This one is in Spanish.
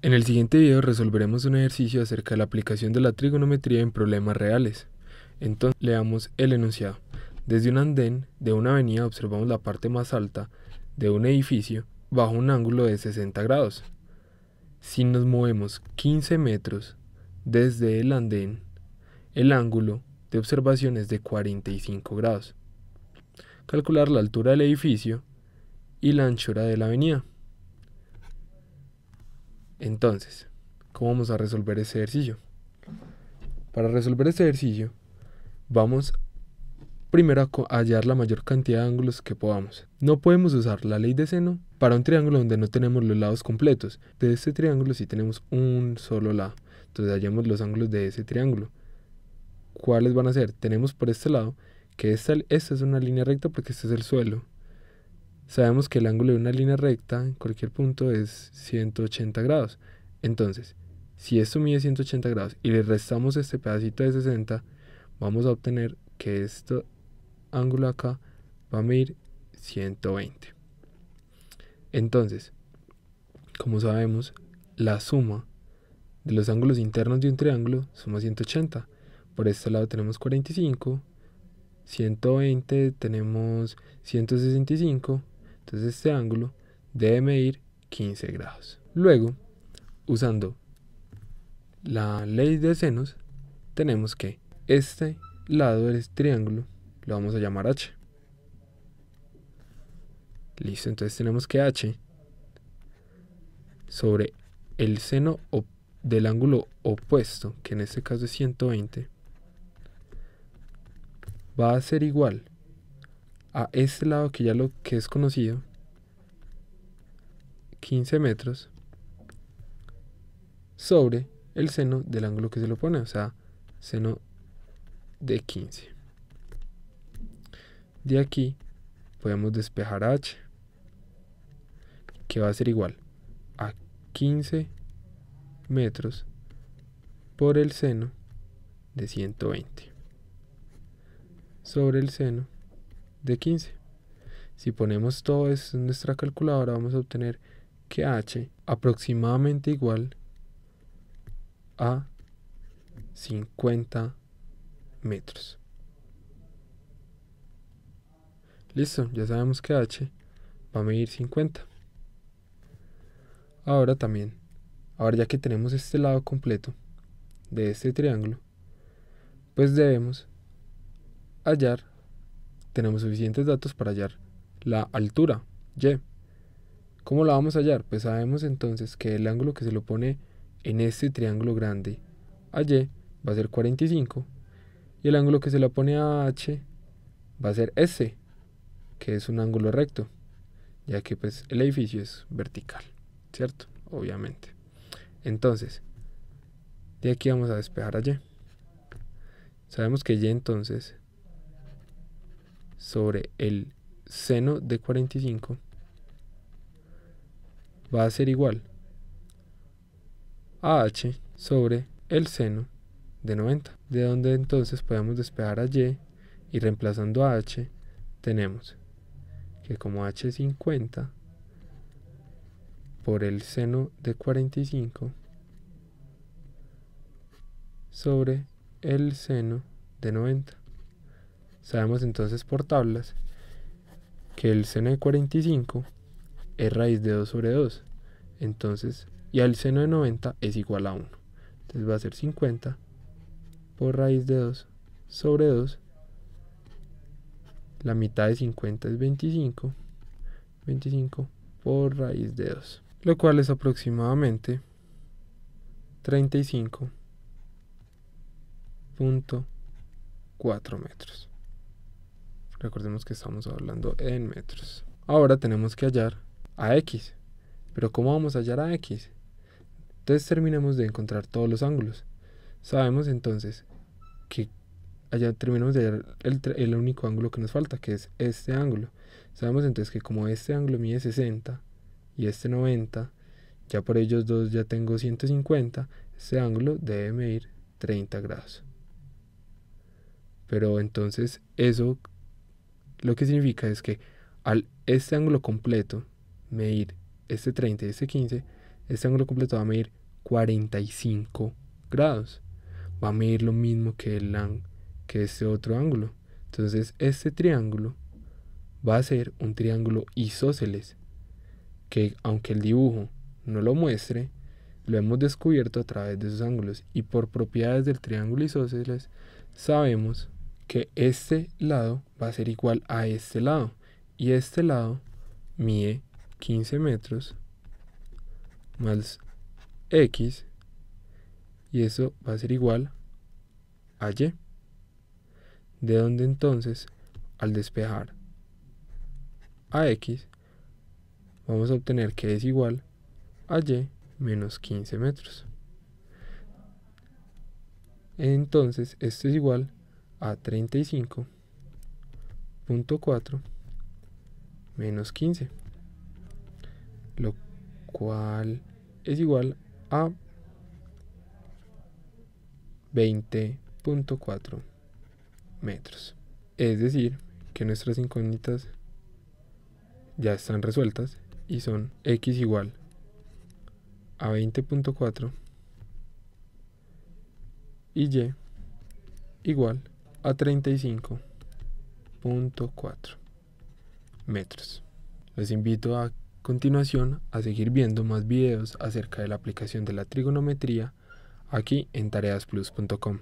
En el siguiente video resolveremos un ejercicio acerca de la aplicación de la trigonometría en problemas reales. Entonces leamos el enunciado. Desde un andén de una avenida observamos la parte más alta de un edificio bajo un ángulo de 60 grados. Si nos movemos 15 metros desde el andén, el ángulo de observación es de 45 grados. Calcular la altura del edificio y la anchura de la avenida. Entonces, ¿cómo vamos a resolver ese ejercicio? Para resolver este ejercicio, vamos primero a hallar la mayor cantidad de ángulos que podamos. No podemos usar la ley de seno para un triángulo donde no tenemos los lados completos. De este triángulo sí tenemos un solo lado. Entonces hallamos los ángulos de ese triángulo. ¿Cuáles van a ser? Tenemos por este lado que esta es una línea recta porque este es el suelo sabemos que el ángulo de una línea recta en cualquier punto es 180 grados. Entonces, si esto mide 180 grados y le restamos este pedacito de 60, vamos a obtener que este ángulo acá va a medir 120. Entonces, como sabemos, la suma de los ángulos internos de un triángulo suma 180. Por este lado tenemos 45, 120 tenemos 165 entonces este ángulo debe medir 15 grados. Luego, usando la ley de senos, tenemos que este lado del triángulo lo vamos a llamar H. Listo, entonces tenemos que H sobre el seno del ángulo opuesto, que en este caso es 120, va a ser igual a este lado que ya lo que es conocido, 15 metros, sobre el seno del ángulo que se lo pone, o sea, seno de 15. De aquí podemos despejar h, que va a ser igual a 15 metros por el seno de 120 sobre el seno de 15. Si ponemos todo esto en nuestra calculadora vamos a obtener que h aproximadamente igual a 50 metros. Listo, ya sabemos que h va a medir 50. Ahora también, ahora ya que tenemos este lado completo de este triángulo, pues debemos hallar tenemos suficientes datos para hallar la altura, y. ¿Cómo la vamos a hallar? Pues sabemos entonces que el ángulo que se lo pone en este triángulo grande a y va a ser 45 y el ángulo que se lo pone a h va a ser s, que es un ángulo recto, ya que pues el edificio es vertical, ¿cierto? Obviamente. Entonces, de aquí vamos a despejar a y. Sabemos que y entonces sobre el seno de 45 va a ser igual a h sobre el seno de 90, de donde entonces podemos despejar a y y reemplazando a h tenemos que como h es 50 por el seno de 45 sobre el seno de 90. Sabemos entonces por tablas que el seno de 45 es raíz de 2 sobre 2. Entonces, y el seno de 90 es igual a 1. Entonces va a ser 50 por raíz de 2 sobre 2. La mitad de 50 es 25. 25 por raíz de 2. Lo cual es aproximadamente 35.4 metros. Recordemos que estamos hablando en metros. Ahora tenemos que hallar a x. Pero ¿cómo vamos a hallar a x? Entonces terminamos de encontrar todos los ángulos. Sabemos entonces que allá terminamos de hallar el, el único ángulo que nos falta, que es este ángulo. Sabemos entonces que como este ángulo mide 60 y este 90, ya por ellos dos ya tengo 150, este ángulo debe medir 30 grados. Pero entonces eso lo que significa es que al este ángulo completo medir este 30 y este 15, este ángulo completo va a medir 45 grados. Va a medir lo mismo que, el, que este otro ángulo. Entonces este triángulo va a ser un triángulo isósceles, que aunque el dibujo no lo muestre, lo hemos descubierto a través de esos ángulos y por propiedades del triángulo isósceles sabemos que este lado va a ser igual a este lado. Y este lado mide 15 metros más X. Y eso va a ser igual a Y. De donde entonces, al despejar a X, vamos a obtener que es igual a Y menos 15 metros. Entonces, esto es igual a 35.4 menos 15, lo cual es igual a 20.4 metros. Es decir, que nuestras incógnitas ya están resueltas y son x igual a 20.4 y y igual a 35.4 metros. Les invito a continuación a seguir viendo más videos acerca de la aplicación de la trigonometría aquí en tareasplus.com.